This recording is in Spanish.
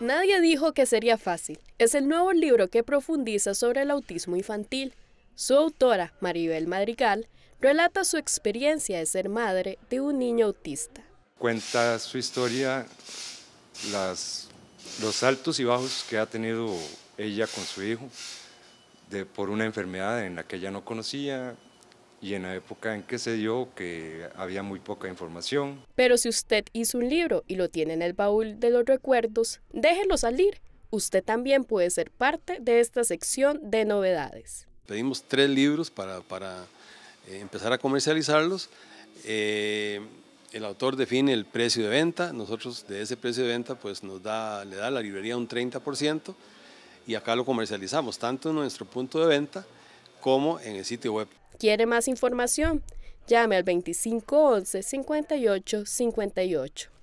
Nadie dijo que sería fácil. Es el nuevo libro que profundiza sobre el autismo infantil. Su autora, Maribel Madrigal, relata su experiencia de ser madre de un niño autista. Cuenta su historia, los altos y bajos que ha tenido ella con su hijo, de, por una enfermedad en la que ella no conocía, y en la época en que se dio que había muy poca información. Pero si usted hizo un libro y lo tiene en el baúl de los recuerdos, déjelo salir. Usted también puede ser parte de esta sección de novedades. Pedimos tres libros para, para eh, empezar a comercializarlos. Eh, el autor define el precio de venta, nosotros de ese precio de venta pues nos da, le da la librería un 30% y acá lo comercializamos tanto en nuestro punto de venta como en el sitio web. ¿Quiere más información? Llame al 2511 5858 58.